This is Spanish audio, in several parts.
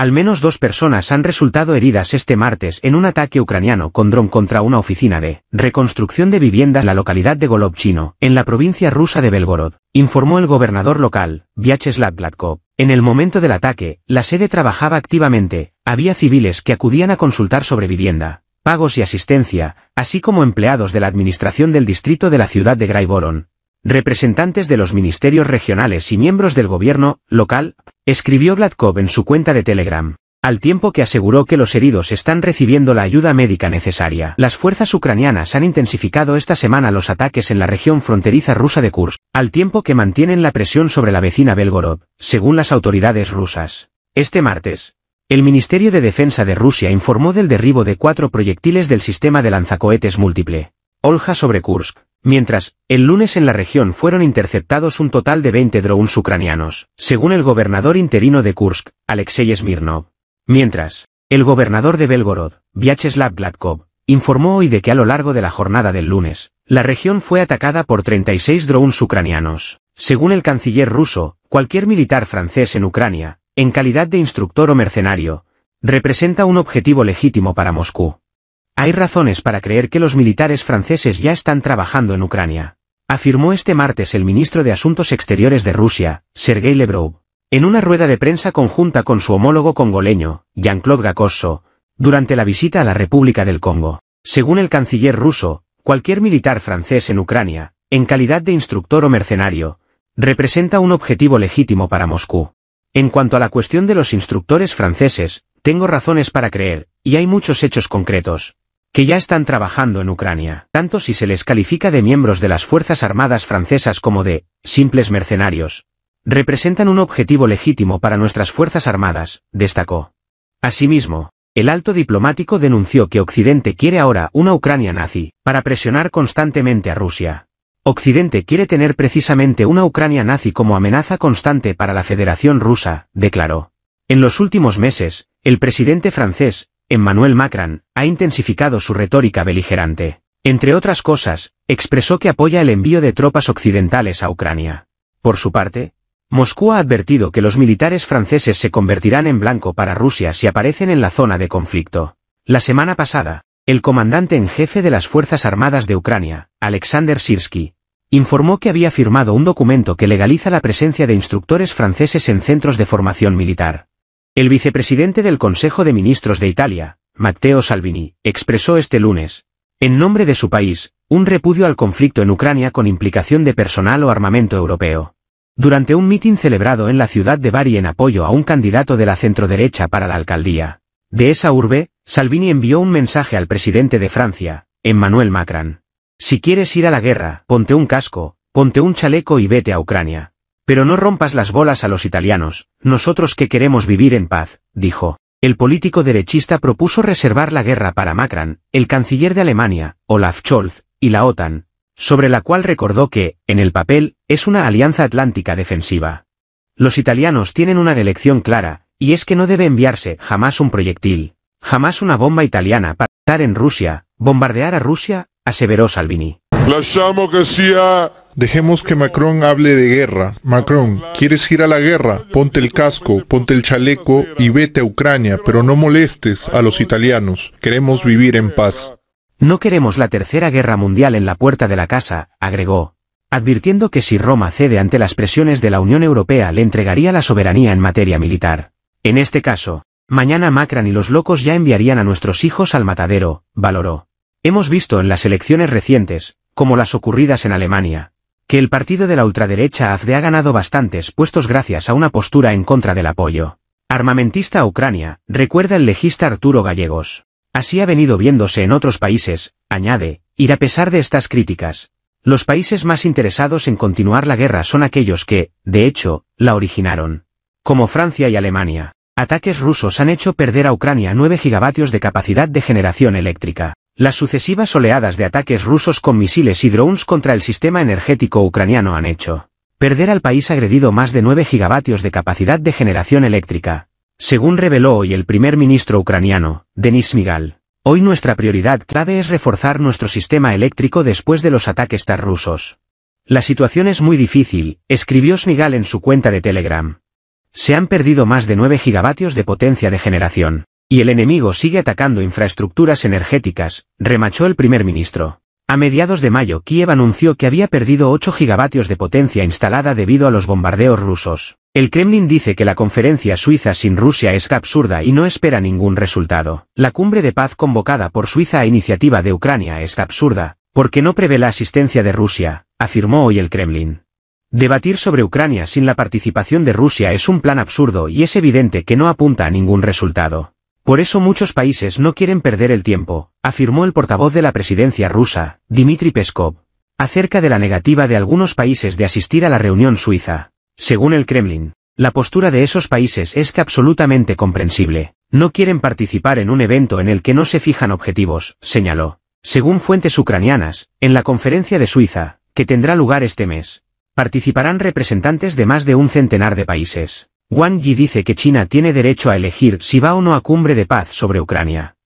Al menos dos personas han resultado heridas este martes en un ataque ucraniano con dron contra una oficina de reconstrucción de viviendas en la localidad de Golobchino, en la provincia rusa de Belgorod, informó el gobernador local, Vyacheslav Gladkov. En el momento del ataque, la sede trabajaba activamente, había civiles que acudían a consultar sobre vivienda, pagos y asistencia, así como empleados de la administración del distrito de la ciudad de Graiboron, representantes de los ministerios regionales y miembros del gobierno local, escribió Gladkov en su cuenta de Telegram, al tiempo que aseguró que los heridos están recibiendo la ayuda médica necesaria. Las fuerzas ucranianas han intensificado esta semana los ataques en la región fronteriza rusa de Kursk, al tiempo que mantienen la presión sobre la vecina Belgorod, según las autoridades rusas. Este martes, el Ministerio de Defensa de Rusia informó del derribo de cuatro proyectiles del sistema de lanzacohetes múltiple, Olja sobre Kursk, Mientras, el lunes en la región fueron interceptados un total de 20 drones ucranianos, según el gobernador interino de Kursk, Alexei Smirnov. Mientras, el gobernador de Belgorod, Vyacheslav Gladkov, informó hoy de que a lo largo de la jornada del lunes, la región fue atacada por 36 drones ucranianos. Según el canciller ruso, cualquier militar francés en Ucrania, en calidad de instructor o mercenario, representa un objetivo legítimo para Moscú. Hay razones para creer que los militares franceses ya están trabajando en Ucrania, afirmó este martes el ministro de Asuntos Exteriores de Rusia, Sergei Lebrov, en una rueda de prensa conjunta con su homólogo congoleño, Jean-Claude Gacosso, durante la visita a la República del Congo. Según el canciller ruso, cualquier militar francés en Ucrania, en calidad de instructor o mercenario, representa un objetivo legítimo para Moscú. En cuanto a la cuestión de los instructores franceses, tengo razones para creer, y hay muchos hechos concretos, que ya están trabajando en Ucrania, tanto si se les califica de miembros de las Fuerzas Armadas francesas como de simples mercenarios, representan un objetivo legítimo para nuestras Fuerzas Armadas, destacó. Asimismo, el alto diplomático denunció que Occidente quiere ahora una Ucrania nazi, para presionar constantemente a Rusia. Occidente quiere tener precisamente una Ucrania nazi como amenaza constante para la Federación Rusa, declaró. En los últimos meses, el presidente francés, Emmanuel Macron, ha intensificado su retórica beligerante. Entre otras cosas, expresó que apoya el envío de tropas occidentales a Ucrania. Por su parte, Moscú ha advertido que los militares franceses se convertirán en blanco para Rusia si aparecen en la zona de conflicto. La semana pasada, el comandante en jefe de las Fuerzas Armadas de Ucrania, Alexander Sirsky, informó que había firmado un documento que legaliza la presencia de instructores franceses en centros de formación militar. El vicepresidente del Consejo de Ministros de Italia, Matteo Salvini, expresó este lunes, en nombre de su país, un repudio al conflicto en Ucrania con implicación de personal o armamento europeo. Durante un mitin celebrado en la ciudad de Bari en apoyo a un candidato de la centroderecha para la alcaldía. De esa urbe, Salvini envió un mensaje al presidente de Francia, Emmanuel Macron. Si quieres ir a la guerra, ponte un casco, ponte un chaleco y vete a Ucrania. Pero no rompas las bolas a los italianos, nosotros que queremos vivir en paz, dijo. El político derechista propuso reservar la guerra para Macron, el canciller de Alemania, Olaf Scholz, y la OTAN, sobre la cual recordó que, en el papel, es una alianza atlántica defensiva. Los italianos tienen una elección clara, y es que no debe enviarse jamás un proyectil, jamás una bomba italiana para estar en Rusia, bombardear a Rusia, aseveró Salvini. Dejemos que Macron hable de guerra. Macron, ¿quieres ir a la guerra? Ponte el casco, ponte el chaleco y vete a Ucrania, pero no molestes a los italianos. Queremos vivir en paz. No queremos la tercera guerra mundial en la puerta de la casa, agregó, advirtiendo que si Roma cede ante las presiones de la Unión Europea le entregaría la soberanía en materia militar. En este caso, mañana Macron y los locos ya enviarían a nuestros hijos al matadero, valoró. Hemos visto en las elecciones recientes, como las ocurridas en Alemania, que el partido de la ultraderecha AfD ha ganado bastantes puestos gracias a una postura en contra del apoyo armamentista a Ucrania, recuerda el legista Arturo Gallegos. Así ha venido viéndose en otros países, añade, ir a pesar de estas críticas. Los países más interesados en continuar la guerra son aquellos que, de hecho, la originaron. Como Francia y Alemania, ataques rusos han hecho perder a Ucrania 9 gigavatios de capacidad de generación eléctrica. Las sucesivas oleadas de ataques rusos con misiles y drones contra el sistema energético ucraniano han hecho perder al país agredido más de 9 gigavatios de capacidad de generación eléctrica. Según reveló hoy el primer ministro ucraniano, Denis Smigal, hoy nuestra prioridad clave es reforzar nuestro sistema eléctrico después de los ataques tar rusos. La situación es muy difícil, escribió Smigal en su cuenta de Telegram. Se han perdido más de 9 gigavatios de potencia de generación. Y el enemigo sigue atacando infraestructuras energéticas, remachó el primer ministro. A mediados de mayo Kiev anunció que había perdido 8 gigavatios de potencia instalada debido a los bombardeos rusos. El Kremlin dice que la conferencia suiza sin Rusia es absurda y no espera ningún resultado. La cumbre de paz convocada por Suiza a iniciativa de Ucrania es absurda, porque no prevé la asistencia de Rusia, afirmó hoy el Kremlin. Debatir sobre Ucrania sin la participación de Rusia es un plan absurdo y es evidente que no apunta a ningún resultado. Por eso muchos países no quieren perder el tiempo, afirmó el portavoz de la presidencia rusa, Dmitry Peskov, acerca de la negativa de algunos países de asistir a la reunión suiza. Según el Kremlin, la postura de esos países es absolutamente comprensible. No quieren participar en un evento en el que no se fijan objetivos, señaló. Según fuentes ucranianas, en la conferencia de Suiza, que tendrá lugar este mes, participarán representantes de más de un centenar de países. Wang Yi dice que China tiene derecho a elegir si va o no a cumbre de paz sobre Ucrania.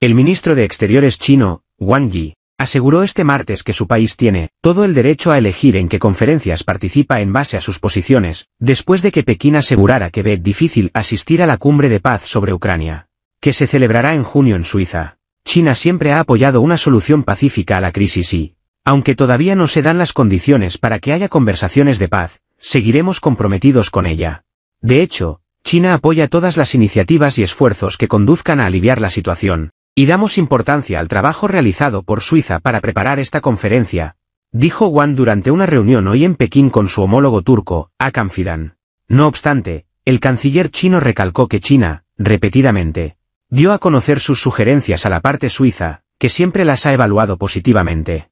El ministro de Exteriores chino, Wang Yi, aseguró este martes que su país tiene todo el derecho a elegir en qué conferencias participa en base a sus posiciones, después de que Pekín asegurara que ve difícil asistir a la cumbre de paz sobre Ucrania, que se celebrará en junio en Suiza. China siempre ha apoyado una solución pacífica a la crisis y, aunque todavía no se dan las condiciones para que haya conversaciones de paz, seguiremos comprometidos con ella. De hecho, China apoya todas las iniciativas y esfuerzos que conduzcan a aliviar la situación, y damos importancia al trabajo realizado por Suiza para preparar esta conferencia, dijo Wang durante una reunión hoy en Pekín con su homólogo turco, Akan Fidan. No obstante, el canciller chino recalcó que China, repetidamente, dio a conocer sus sugerencias a la parte suiza, que siempre las ha evaluado positivamente.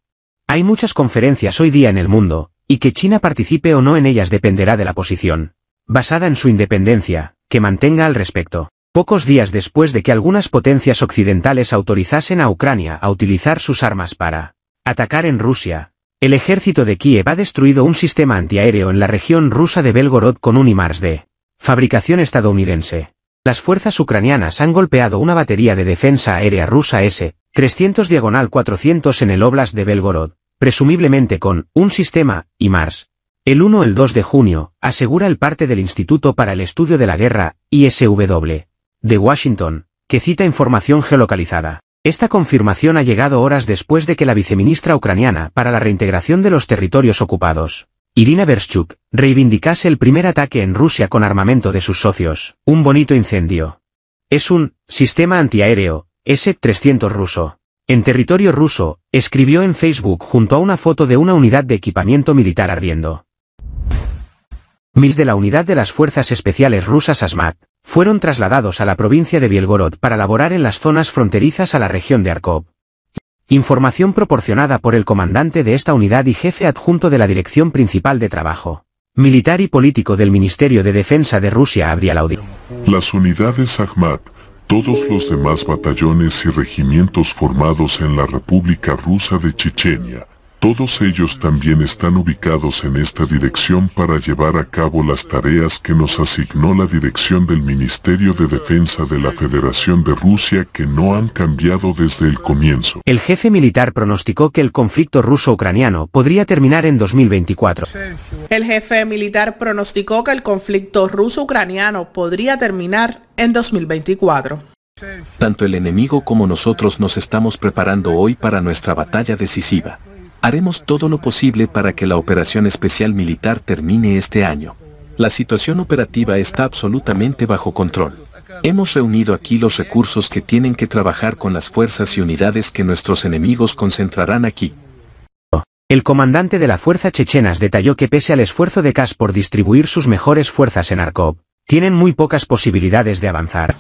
Hay muchas conferencias hoy día en el mundo, y que China participe o no en ellas dependerá de la posición basada en su independencia, que mantenga al respecto. Pocos días después de que algunas potencias occidentales autorizasen a Ucrania a utilizar sus armas para atacar en Rusia, el ejército de Kiev ha destruido un sistema antiaéreo en la región rusa de Belgorod con un IMARS de fabricación estadounidense. Las fuerzas ucranianas han golpeado una batería de defensa aérea rusa S-300 diagonal 400 en el Oblast de Belgorod, presumiblemente con un sistema IMARS el 1 el 2 de junio, asegura el parte del Instituto para el Estudio de la Guerra, ISW, de Washington, que cita información geolocalizada. Esta confirmación ha llegado horas después de que la viceministra ucraniana para la reintegración de los territorios ocupados, Irina Berchuk, reivindicase el primer ataque en Rusia con armamento de sus socios, un bonito incendio. Es un sistema antiaéreo, S-300 ruso. En territorio ruso, escribió en Facebook junto a una foto de una unidad de equipamiento militar ardiendo. Miles de la unidad de las Fuerzas Especiales Rusas ASMAT fueron trasladados a la provincia de Bielgorod para laborar en las zonas fronterizas a la región de Arkov. Información proporcionada por el comandante de esta unidad y jefe adjunto de la Dirección Principal de Trabajo. Militar y político del Ministerio de Defensa de Rusia Abdialaudi. Las unidades ASMAT, todos los demás batallones y regimientos formados en la República Rusa de Chechenia, todos ellos también están ubicados en esta dirección para llevar a cabo las tareas que nos asignó la dirección del Ministerio de Defensa de la Federación de Rusia que no han cambiado desde el comienzo. El jefe militar pronosticó que el conflicto ruso-ucraniano podría terminar en 2024. El jefe militar pronosticó que el conflicto ruso-ucraniano podría terminar en 2024. Tanto el enemigo como nosotros nos estamos preparando hoy para nuestra batalla decisiva. Haremos todo lo posible para que la operación especial militar termine este año. La situación operativa está absolutamente bajo control. Hemos reunido aquí los recursos que tienen que trabajar con las fuerzas y unidades que nuestros enemigos concentrarán aquí. El comandante de la Fuerza Chechenas detalló que pese al esfuerzo de Kass por distribuir sus mejores fuerzas en Arkov, tienen muy pocas posibilidades de avanzar.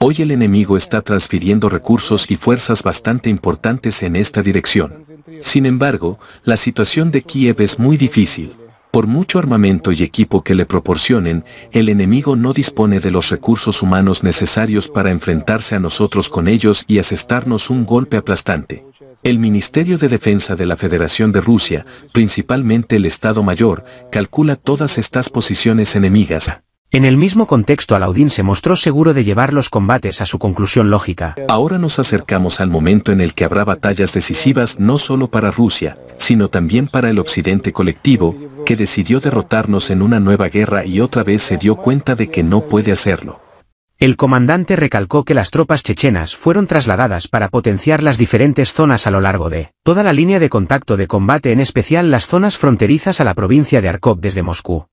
Hoy el enemigo está transfiriendo recursos y fuerzas bastante importantes en esta dirección. Sin embargo, la situación de Kiev es muy difícil. Por mucho armamento y equipo que le proporcionen, el enemigo no dispone de los recursos humanos necesarios para enfrentarse a nosotros con ellos y asestarnos un golpe aplastante. El Ministerio de Defensa de la Federación de Rusia, principalmente el Estado Mayor, calcula todas estas posiciones enemigas, en el mismo contexto Alaudín se mostró seguro de llevar los combates a su conclusión lógica. Ahora nos acercamos al momento en el que habrá batallas decisivas no solo para Rusia, sino también para el occidente colectivo, que decidió derrotarnos en una nueva guerra y otra vez se dio cuenta de que no puede hacerlo. El comandante recalcó que las tropas chechenas fueron trasladadas para potenciar las diferentes zonas a lo largo de toda la línea de contacto de combate en especial las zonas fronterizas a la provincia de Arkov desde Moscú.